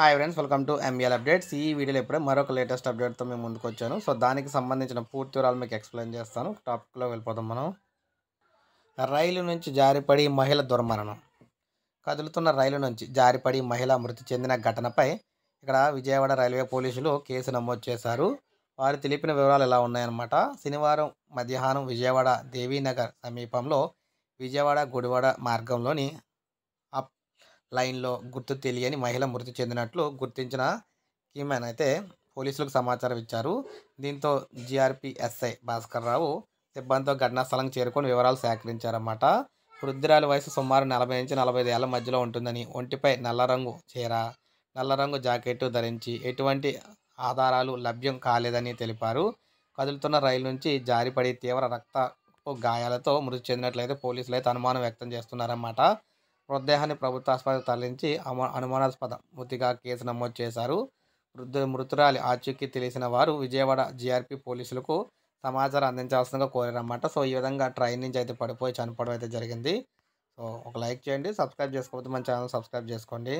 hi friends welcome to ML updates ఈ వీడియోలో ఇప్పుడే మరొక లేటెస్ట్ అప్డేట్తో మేము ముందుకు వచ్చాను సో దానికి సంబంధించిన పూర్తి వివరాలు మీకు ఎక్స్ప్లెయిన్ చేస్తాను టాపిక్లో వెళ్ళిపోదాం మనం రైలు నుంచి జారిపడి మహిళ దుర్మరణం కదులుతున్న రైలు నుంచి జారిపడి మహిళ మృతి చెందిన ఘటనపై ఇక్కడ విజయవాడ రైల్వే పోలీసులు కేసు నమోదు చేశారు వారు తెలిపిన వివరాలు ఎలా ఉన్నాయన్నమాట శనివారం మధ్యాహ్నం విజయవాడ దేవీనగర్ సమీపంలో విజయవాడ గుడివాడ మార్గంలోని లైన్లో గుర్తు తెలియని మహిళ మృతి చెందినట్లు గుర్తించిన కీమెన్ అయితే పోలీసులకు సమాచారం ఇచ్చారు దీంతో జీఆర్పీ ఎస్ఐ భాస్కర్ రావు సిబ్బందితో ఘటనా స్థలం చేరుకొని వివరాలు సేకరించారన్నమాట వృద్ధురాలి వయసు సుమారు నలభై నుంచి నలభై ఐదు ఏళ్ల మధ్యలో ఉంటుందని ఒంటిపై నల్ల రంగు చీర నల్ల రంగు జాకెట్ ధరించి ఎటువంటి ఆధారాలు లభ్యం కాలేదని తెలిపారు కదులుతున్న రైలు నుంచి జారిపడి తీవ్ర రక్త గాయాలతో మృతి చెందినట్లయితే పోలీసులు అయితే అనుమానం వ్యక్తం చేస్తున్నారన్నమాట మృతదేహాన్ని ప్రభుత్వ ఆసుపత్రికి తరలించి అనుమానాస్పద మృతిగా కేసు నమోదు చేశారు మృతు మృతురాలి ఆచూకి తెలిసిన వారు విజయవాడ జీఆర్పీ పోలీసులకు సమాచారం అందించాల్సిందిగా కోరారన్నమాట సో ఈ విధంగా ట్రైన్ నుంచి అయితే పడిపోయి చనిపోవడం అయితే జరిగింది సో ఒక లైక్ చేయండి సబ్స్క్రైబ్ చేసుకోకపోతే మన ఛానల్ సబ్స్క్రైబ్ చేసుకోండి